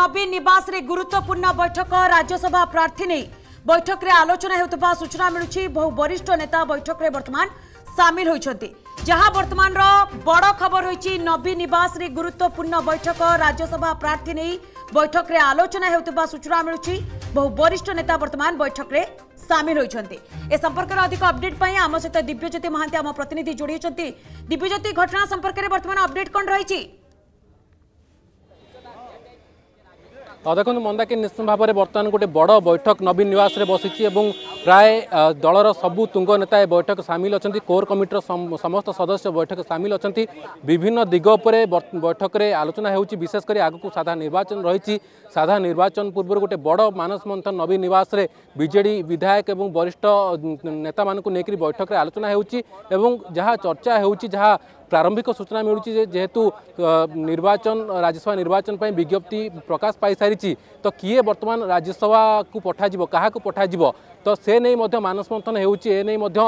নবীন নিবাসে গুরুত্বপূর্ণ বৈঠক রাজ্যসভা প্রার্থী নেই বৈঠকরে আলোচনা হেউথিবা সূচনা মিলুছি বহু বরিষ্ঠ নেতা বৈঠকরে বর্তমান সামিল হয়েছেন যা বর্তমানর বড় খবর হয়েছে নবীন নিবাসে গুরুত্বপূর্ণ বৈঠক রাজ্যসভা প্রার্থী নেই বৈঠকরে আলোচনা হেউথিবা সূচনা মিলুছি বহু বরিষ্ঠ নেতা বর্তমান বৈঠকরে সামিল হয়েছেন এ সম্পর্কের অধিক অপডেট পাই আমার সহ দিব্যজ্যোতি মহান্তি আমার প্রতিনিধি যোড়ি দিব্যজ্যোতি ঘটনা সম্পর্কের বর্তমান অপডেট কন রয়েছে ଦେଖନ୍ତୁ ମନ୍ଦାକିନୀ ନିଶ୍ଚିତ ଭାବରେ ବର୍ତ୍ତମାନ ଗୋଟେ ବଡ଼ ବୈଠକ ନବୀନ ନିବାସରେ ବସିଛି ଏବଂ ପ୍ରାୟ ଦଳର ସବୁ ତୁଙ୍ଗ ନେତା ଏ ବୈଠକ ସାମିଲ ଅଛନ୍ତି କୋର୍ କମିଟିର ସମସ୍ତ ସଦସ୍ୟ ବୈଠକ ସାମିଲ ଅଛନ୍ତି ବିଭିନ୍ନ ଦିଗ ଉପରେ ବୈଠକରେ ଆଲୋଚନା ହେଉଛି ବିଶେଷ କରି ଆଗକୁ ସାଧାରଣ ନିର୍ବାଚନ ରହିଛି ସାଧାରଣ ନିର୍ବାଚନ ପୂର୍ବରୁ ଗୋଟେ ବଡ଼ ମାନସ ମନ୍ଥନ ନବୀନ ନିବାସରେ ବିଜେଡ଼ି ବିଧାୟକ ଏବଂ ବରିଷ୍ଠ ନେତାମାନଙ୍କୁ ନେଇକରି ବୈଠକରେ ଆଲୋଚନା ହେଉଛି ଏବଂ ଯାହା ଚର୍ଚ୍ଚା ହେଉଛି ଯାହା ପ୍ରାରମ୍ଭିକ ସୂଚନା ମିଳୁଛି ଯେ ଯେହେତୁ ନିର୍ବାଚନ ରାଜ୍ୟସଭା ନିର୍ବାଚନ ପାଇଁ ବିଜ୍ଞପ୍ତି ପ୍ରକାଶ ପାଇସାରିଛି ତ କିଏ ବର୍ତ୍ତମାନ ରାଜ୍ୟସଭାକୁ ପଠାଯିବ କାହାକୁ ପଠାଯିବ ତ ସେ ନେଇ ମଧ୍ୟ ମାନସ ମନ୍ଥନ ହେଉଛି ଏ ନେଇ ମଧ୍ୟ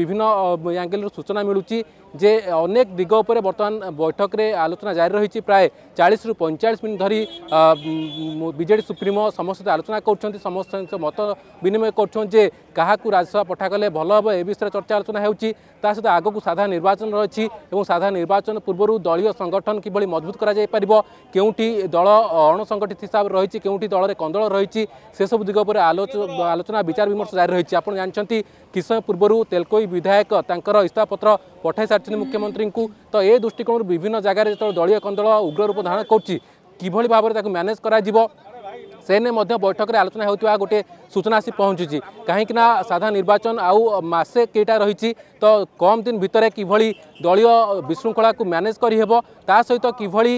বিভিন্ন আঙ্গেলর সূচনা মিলুଛି যে অনেক দিগ উপরে বর্তমান বৈঠকরে আলোচনা জারি রয়েছে প্রায় চাশরু পঁয়চাশ মিনিট ধর বিজেডি সুপ্রিমো সমস্ত আলোচনা করছেন সমস্ত মত বিনিময় করছেন যে কাহাকু রাজ্যসভা পঠা কলে ভাল হব এ বিষয়ে চর্চা আলোচনা হচ্ছে তা সহ আগকু সাধারণ নির্বাচন রয়েছে এবং সাধারণ নির্বাচন পূর্বর দলীয় সংগঠন কিভাবে মজবুত করা যাইপার কেউটি দল অণসংগঠিত হিসাবে রয়েছে কেউটি দলের কন্দল রয়েছে সেসব দিগ উপরে আলোচনা বিচার বিমর্শ জারি রয়েছে আপনার জাঁচান কিছু সময় পূর্বর তেল ତେଲକୋଇ ବିଧାୟକ ତାଙ୍କର ଇସ୍ତଫାପତ୍ର ପଠାଇ ସାରିଛନ୍ତି ମୁଖ୍ୟମନ୍ତ୍ରୀଙ୍କୁ ତ ଏ ଦୃଷ୍ଟିକୋଣରୁ ବିଭିନ୍ନ ଜାଗାରେ ଯେତେବେଳେ ଦଳୀୟ କନ୍ଦଳ ଉଗ୍ର ରୂପ ଧାରଣ କରୁଛି କିଭଳି ଭାବରେ ତାକୁ ମ୍ୟାନେଜ୍ କରାଯିବ ସେ ନେଇ ମଧ୍ୟ ବୈଠକରେ ଆଲୋଚନା ହେଉଥିବା ଗୋଟିଏ ସୂଚନା ଆସି ପହଞ୍ଚୁଛି କାହିଁକିନା ସାଧାରଣ ନିର୍ବାଚନ ଆଉ ମାସେ କେଇଟା ରହିଛି ତ କମ୍ ଦିନ ଭିତରେ କିଭଳି ଦଳୀୟ ବିଶୃଙ୍ଖଳାକୁ ମ୍ୟାନେଜ୍ କରିହେବ ତା ସହିତ କିଭଳି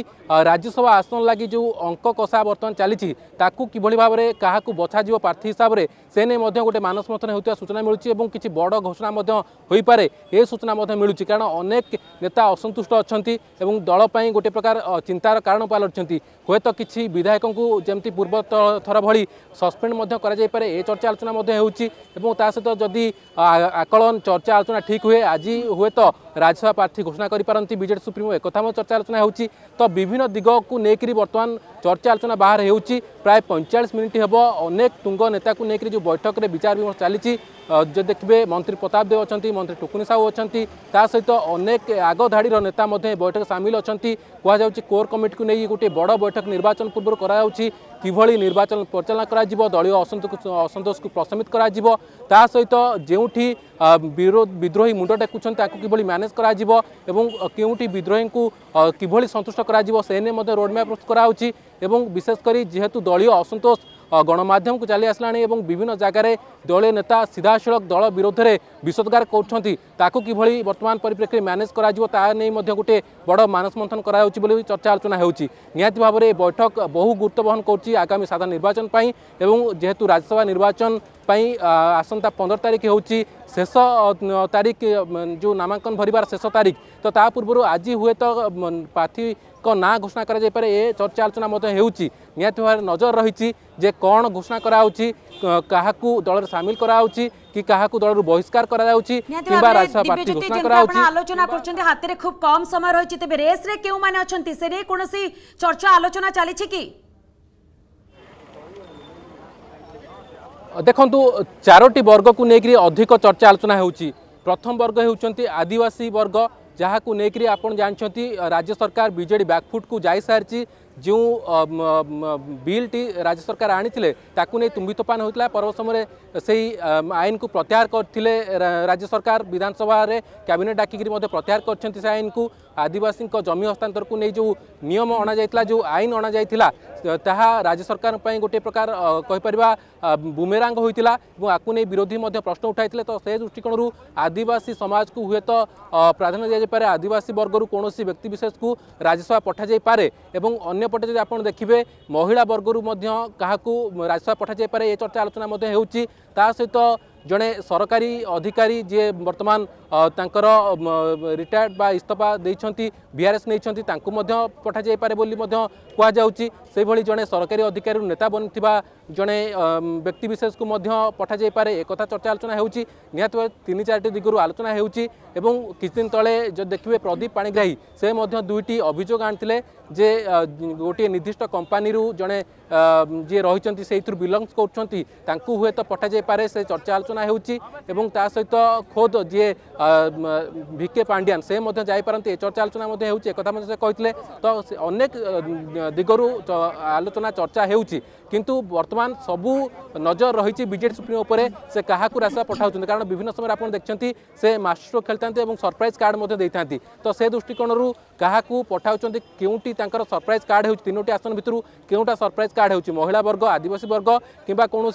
ରାଜ୍ୟସଭା ଆସନ ଲାଗି ଯେଉଁ ଅଙ୍କ କଷା ବର୍ତ୍ତମାନ ଚାଲିଛି ତାକୁ କିଭଳି ଭାବରେ କାହାକୁ ବଛାଯିବ ପ୍ରାର୍ଥୀ ହିସାବରେ ସେ ନେଇ ମଧ୍ୟ ଗୋଟେ ମାନସ ମନ୍ଥନ ହେଉଥିବା ସୂଚନା ମିଳୁଛି ଏବଂ କିଛି ବଡ଼ ଘୋଷଣା ମଧ୍ୟ ହୋଇପାରେ ଏ ସୂଚନା ମଧ୍ୟ ମିଳୁଛି କାରଣ ଅନେକ ନେତା ଅସନ୍ତୁଷ୍ଟ ଅଛନ୍ତି ଏବଂ ଦଳ ପାଇଁ ଗୋଟେ ପ୍ରକାର ଚିନ୍ତାର କାରଣ ପାଲଟିଛନ୍ତି ହୁଏତ କିଛି ବିଧାୟକଙ୍କୁ ଯେମିତି ପୂର୍ବତ ଗତଥର ଭଳି ସସ୍ପେଣ୍ଡ ମଧ୍ୟ କରାଯାଇପାରେ ଏ ଚର୍ଚ୍ଚା ଆଲୋଚନା ମଧ୍ୟ ହେଉଛି ଏବଂ ତା ସହିତ ଯଦି ଆକଳନ ଚର୍ଚ୍ଚା ଆଲୋଚନା ଠିକ୍ ହୁଏ ଆଜି ହୁଏତ রাজ্যসভা প্রার্থী ঘোষণা করে বিজেডি সুপ্রিমো একথা চর্চা আলোচনা হচ্ছে তো বিভিন্ন দিগকু নেই বর্তমান চর্চা আলোচনা বাহার হচ্ছে প্রায় পঁয়চাশ মিনিট হব অনেক তুঙ্গ নেতা নেই যে বৈঠকের বিচার বিমর্শ চালছে যদি দেখবে মন্ত্রী প্রতাপ দেব অনেক মন্ত্রী টুকুনি সাহু অনেক তা সহিত অনেক আগধাড়ির নেতা মধ্যে বৈঠক সামিল অনেক কোর কমিটি নিয়ে গোটি বড় বৈঠক নির্বাচন পূর্ব করা যাচ্ছে কিভাবে নির্বাচন পরিচালনা করা যাব দলীয় অসন্তোষকে প্রশমিত করা যাব তা সহ যেটি বিদ্রোহী মুন্ড টেকুছেন তাকে কিভাবে ম্যানেজ ମ୍ୟାନେଜ୍ କରାଯିବ ଏବଂ କେଉଁଠି ବିଦ୍ରୋହୀଙ୍କୁ କିଭଳି ସନ୍ତୁଷ୍ଟ କରାଯିବ ସେ ନେଇ ମଧ୍ୟ ରୋଡ଼ମ୍ୟାପ୍ ପ୍ରସ୍ତୁତ କରାହେଉଛି ଏବଂ ବିଶେଷ କରି ଯେହେତୁ ଦଳୀୟ ଅସନ୍ତୋଷ ଗଣମାଧ୍ୟମକୁ ଚାଲି ଆସିଲାଣି ଏବଂ ବିଭିନ୍ନ ଜାଗାରେ ଦଳୀୟ ନେତା ସିଧାସଳଖ ଦଳ ବିରୋଧରେ ବିଷୋଦଗାର କରୁଛନ୍ତି ତାକୁ କିଭଳି ବର୍ତ୍ତମାନ ପରିପ୍ରେକ୍ଷୀରେ ମ୍ୟାନେଜ୍ କରାଯିବ ତାହା ନେଇ ମଧ୍ୟ ଗୋଟିଏ ବଡ଼ ମାନସ ମନ୍ଥନ କରାଯାଉଛି ବୋଲି ଚର୍ଚ୍ଚା ଆଲୋଚନା ହେଉଛି ନିହାତି ଭାବରେ ଏ ବୈଠକ ବହୁ ଗୁରୁତ୍ୱ ବହନ କରୁଛି ଆଗାମୀ ସାଧାରଣ ନିର୍ବାଚନ ପାଇଁ ଏବଂ ଯେହେତୁ ରାଜ୍ୟସଭା ନିର୍ବାଚନ ପାଇଁ ଆସନ୍ତା ପନ୍ଦର ତାରିଖ ହେଉଛି ଶେଷ ତାରିଖ ଯେଉଁ ନାମାଙ୍କନ ଭରିବାର ଶେଷ ତାରିଖ ତ ତା ପୂର୍ବରୁ ଆଜି ହୁଏତ ପ୍ରାର୍ଥୀଙ୍କ ନାଁ ଘୋଷଣା କରାଯାଇପାରେ ଏ ଚର୍ଚ୍ଚା ଆଲୋଚନା ମଧ୍ୟ ହେଉଛି ନିହାତି ଭାବରେ ନଜର ରହିଛି ଯେ କ'ଣ ଘୋଷଣା କରାହେଉଛି କାହାକୁ ଦଳରେ ସାମିଲ କରାହେଉଛି କି କାହାକୁ ଦଳରୁ ବହିଷ୍କାର କରାଯାଉଛି କିମ୍ବା ରାଜ୍ୟସଭା ପ୍ରାର୍ଥୀ ଘୋଷଣା କରାଯାଉଛି ଆଲୋଚନା କରୁଛନ୍ତି ହାତରେ ଖୁବ କମ ସମୟ ରହିଛି ତେବେ ରେସ୍ରେ କେଉଁମାନେ ଅଛନ୍ତି ସେ ନେଇ କୌଣସି ଚର୍ଚ୍ଚା ଆଲୋଚନା ଚାଲିଛି କି ଦେଖନ୍ତୁ ଚାରୋଟି ବର୍ଗକୁ ନେଇକରି ଅଧିକ ଚର୍ଚ୍ଚା ଆଲୋଚନା ହେଉଛି ପ୍ରଥମ ବର୍ଗ ହେଉଛନ୍ତି ଆଦିବାସୀ ବର୍ଗ ଯାହାକୁ ନେଇକରି ଆପଣ ଜାଣିଛନ୍ତି ରାଜ୍ୟ ସରକାର ବିଜେଡ଼ି ବ୍ୟାକଫୁଟ୍କୁ ଯାଇସାରିଛି जो बिलटी राज्य सरकार आनी तुम्बितोपान होता परव समय से ही आईन को प्रत्याहर कर राज्य सरकार विधानसभा कैबिनेट डाक प्रत्याहर कर आईन को आदिवास जमी हस्तांतर को नहीं जो नियम अणाइला जो आईन अणाइला राज्य सरकार गोटे प्रकार कहीपर बुमेरांग होता और विरोधी प्रश्न उठाई तो से दृष्टिकोण आदिवासी समाज को हूँ तो प्राधान्य दिजापे आदिवासी वर्गर कौन व्यक्तिशेष को राज्यसभा पठा जापे और ଅନ୍ୟପଟେ ଯଦି ଆପଣ ଦେଖିବେ ମହିଳା ବର୍ଗରୁ ମଧ୍ୟ କାହାକୁ ରାଜ୍ୟସଭା ପଠାଯାଇପାରେ ଏ ଚର୍ଚ୍ଚା ଆଲୋଚନା ମଧ୍ୟ ହେଉଛି ତା ସହିତ ଜଣେ ସରକାରୀ ଅଧିକାରୀ ଯିଏ ବର୍ତ୍ତମାନ ତାଙ୍କର ରିଟାୟାର୍ଡ଼ ବା ଇସ୍ତଫା ଦେଇଛନ୍ତି ବିଆର୍ଏସ୍ ନେଇଛନ୍ତି ତାଙ୍କୁ ମଧ୍ୟ ପଠାଯାଇପାରେ ବୋଲି ମଧ୍ୟ କୁହାଯାଉଛି ସେଭଳି ଜଣେ ସରକାରୀ ଅଧିକାରୀରୁ ନେତା ବନିଥିବା ଜଣେ ବ୍ୟକ୍ତିବିଶେଷକୁ ମଧ୍ୟ ପଠାଯାଇପାରେ ଏକଥା ଚର୍ଚ୍ଚା ଆଲୋଚନା ହେଉଛି ନିହାତି ଭାବେ ତିନି ଚାରିଟି ଦିଗରୁ ଆଲୋଚନା ହେଉଛି ଏବଂ କିଛିଦିନ ତଳେ ଯଦି ଦେଖିବେ ପ୍ରଦୀପ ପାଣିଗ୍ରାହୀ ସେ ମଧ୍ୟ ଦୁଇଟି ଅଭିଯୋଗ ଆଣିଥିଲେ ଯେ ଗୋଟିଏ ନିର୍ଦ୍ଦିଷ୍ଟ କମ୍ପାନୀରୁ ଜଣେ ଯିଏ ରହିଛନ୍ତି ସେଇଥିରୁ ବିଲଙ୍ଗସ୍ କରୁଛନ୍ତି ତାଙ୍କୁ ହୁଏତ ପଠାଯାଇପାରେ ସେ ଚର୍ଚ୍ଚା ଆଲୋଚନା ହେଉଛି ଏବଂ ତା ସହିତ ଖୋଦ୍ ଯିଏ ଭିକେ ପାଣ୍ଡିଆନ ସେ ମଧ୍ୟ ଯାଇପାରନ୍ତି ଏ ଚର୍ଚ୍ଚା ଆଲୋଚନା ମଧ୍ୟ ହେଉଛି ଏକଥା ମଧ୍ୟ ସେ କହିଥିଲେ ତ ଅନେକ ଦିଗରୁ ଆଲୋଚନା ଚର୍ଚ୍ଚା ହେଉଛି କିନ୍ତୁ ବର୍ତ୍ତମାନ বর্তমান সবু নজর রয়েছে বিজেডি সুপ্রিমো উপরে সে কাহাকু রাশা পঠাউছেন কারণ বিভিন্ন সময় আপনার দেখছেন সে মাস্ট্রো খেলিথান্তি এবং সরপ্রাইজ কার্ড মধ্যে দেইথান্তি তো সে দৃষ্টিকোণরু কাহাকু পঠাউছেন কেউটি তাঁর সরপ্রাইজ কার্ড হচ্ছে তিনোটি আসন ভিতর কেউটা সরপ্রাইজ কার্ড হচ্ছে মহিলা বর্গ আদিবাসী বর্গ কিংবা কোণী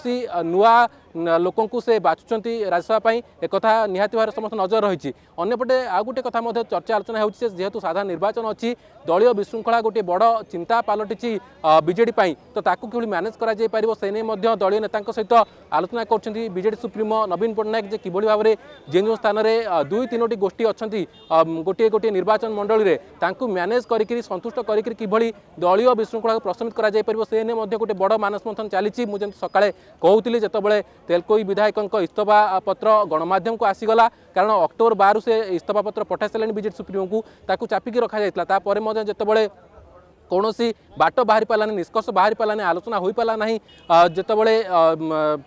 নূয়া ଲୋକଙ୍କୁ ସେ ବାଛୁଛନ୍ତି ରାଜ୍ୟସଭା ପାଇଁ ଏକଥା ନିହାତି ଭାବରେ ସମସ୍ତ ନଜର ରହିଛି ଅନ୍ୟପଟେ ଆଉ ଗୋଟିଏ କଥା ମଧ୍ୟ ଚର୍ଚ୍ଚା ଆଲୋଚନା ହେଉଛି ଯେହେତୁ ସାଧାରଣ ନିର୍ବାଚନ ଅଛି ଦଳୀୟ ବିଶୃଙ୍ଖଳା ଗୋଟିଏ ବଡ଼ ଚିନ୍ତା ପାଲଟିଛି ବିଜେଡ଼ି ପାଇଁ ତ ତାକୁ କିଭଳି ମ୍ୟାନେଜ୍ କରାଯାଇପାରିବ ସେ ନେଇ ମଧ୍ୟ ଦଳୀୟ ନେତାଙ୍କ ସହିତ ଆଲୋଚନା କରୁଛନ୍ତି ବିଜେଡ଼ି ସୁପ୍ରିମୋ ନବୀନ ପଟ୍ଟନାୟକ ଯେ କିଭଳି ଭାବରେ ଯେଉଁ ଯେଉଁ ସ୍ଥାନରେ ଦୁଇ ତିନୋଟି ଗୋଷ୍ଠୀ ଅଛନ୍ତି ଗୋଟିଏ ଗୋଟିଏ ନିର୍ବାଚନ ମଣ୍ଡଳୀରେ ତାଙ୍କୁ ମ୍ୟାନେଜ୍ କରିକି ସନ୍ତୁଷ୍ଟ କରିକି କିଭଳି ଦଳୀୟ ବିଶୃଙ୍ଖଳାକୁ ପ୍ରଶମିତ କରାଯାଇପାରିବ ସେ ନେଇ ମଧ୍ୟ ଗୋଟିଏ ବଡ଼ ମାନସ ମନ୍ଥନ ଚାଲିଛି ମୁଁ ଯେମିତି ସକାଳେ କହୁଥିଲି ଯେତେବେଳେ তেলকোই বিধায়ক ইস্তফা পত্র গণমাধ্যমক আসিগলা কারণ অক্টোবর বারু সে ইস্তফা পত্র পঠাই সারে বিজেপি সুপ্রিমো তাকে চাপিকি রখা যাই তাপরে যেতবে কৌশি বাট বাহি পারা নিষ্কর্ষ বাহি পারা আলোচনা হয়ে পারা না যেতবে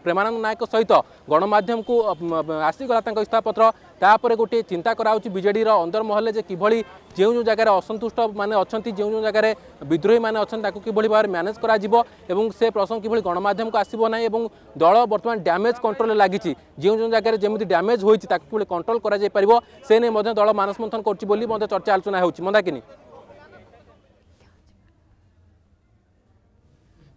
প্রেমানন্দ নায়ক সহিত গণমাধ্যমক আসিগলা তাঁর ইস্তাপত্র তাপরে গোটি চিন্তা করা হচ্ছে বিজেডির অন্দরমহলে যে কিভাবে যে যে জায়গায় অসন্তুষ্ট মানে অনেক যে যে জায়গায় বিদ্রোহী মানে অনেক তাকে কিভাবে ভাবে ম্যানেজ করা এবং সে প্রসঙ্গ কিভাবে গণমাধ্যমক আসব না এবং দল বর্তমান ড্যামেজ কন্ট্রোলে লাগিছে যে যে জায়গায় যেমি ড্যামেজ হয়েছে তাকে কিভাবে কন্ট্রোল করা যাই পার সে নিয়ে দল মানস মন্থন করছে বলে চর্চা আলোচনা হচ্ছে মন্দাকিনী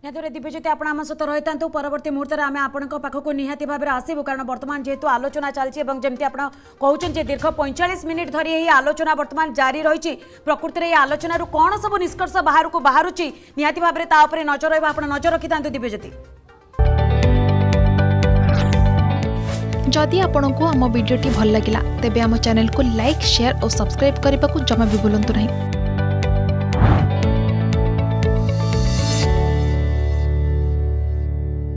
ଏହାଦ୍ୱାରା ଦିବ୍ୟଜ୍ୟୋତି ଆପଣ ଆମ ସହିତ ରହିଥାନ୍ତୁ ପରବର୍ତ୍ତୀ ମୁହୂର୍ତ୍ତରେ ଆମେ ଆପଣଙ୍କ ପାଖକୁ ନିହାତି ଭାବରେ ଆସିବୁ କାରଣ ବର୍ତ୍ତମାନ ଯେହେତୁ ଆଲୋଚନା ଚାଲିଛି ଏବଂ ଯେମିତି ଆପଣ କହୁଛନ୍ତି ଯେ ଦୀର୍ଘ ପଇଁଚାଳିଶ ମିନିଟ୍ ଧରି ଏହି ଆଲୋଚନା ବର୍ତ୍ତମାନ ଜାରି ରହିଛି ପ୍ରକୃତିରେ ଏହି ଆଲୋଚନାରୁ କ'ଣ ସବୁ ନିଷ୍କର୍ଷ ବାହାରକୁ ବାହାରୁଛି ନିହାତି ଭାବରେ ତା ଉପରେ ନଜର ରହିବ ଆପଣ ନଜର ରଖିଥାନ୍ତୁ ଦିବ୍ୟଜ୍ୟୋତି ଯଦି ଆପଣଙ୍କୁ ଆମ ଭିଡ଼ିଓଟି ଭଲ ଲାଗିଲା ତେବେ ଆମ ଚ୍ୟାନେଲକୁ ଲାଇକ୍ ସେୟାର ଓ ସବସ୍କ୍ରାଇବ୍ କରିବାକୁ ଜମା ବି ଭୁଲନ୍ତୁ ନାହିଁ